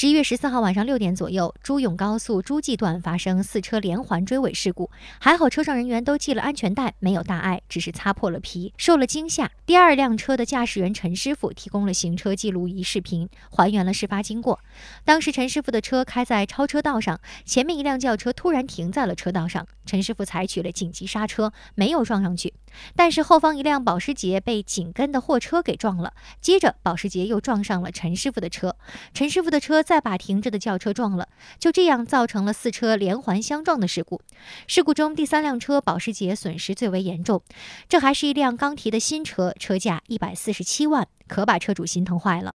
十一月十四号晚上六点左右，朱永高速朱记段发生四车连环追尾事故，还好车上人员都系了安全带，没有大碍，只是擦破了皮，受了惊吓。第二辆车的驾驶员陈师傅提供了行车记录仪视频，还原了事发经过。当时陈师傅的车开在超车道上，前面一辆轿车突然停在了车道上。陈师傅采取了紧急刹车，没有撞上去，但是后方一辆保时捷被紧跟的货车给撞了，接着保时捷又撞上了陈师傅的车，陈师傅的车再把停着的轿车撞了，就这样造成了四车连环相撞的事故。事故中第三辆车保时捷损失最为严重，这还是一辆刚提的新车，车价一百四十七万，可把车主心疼坏了。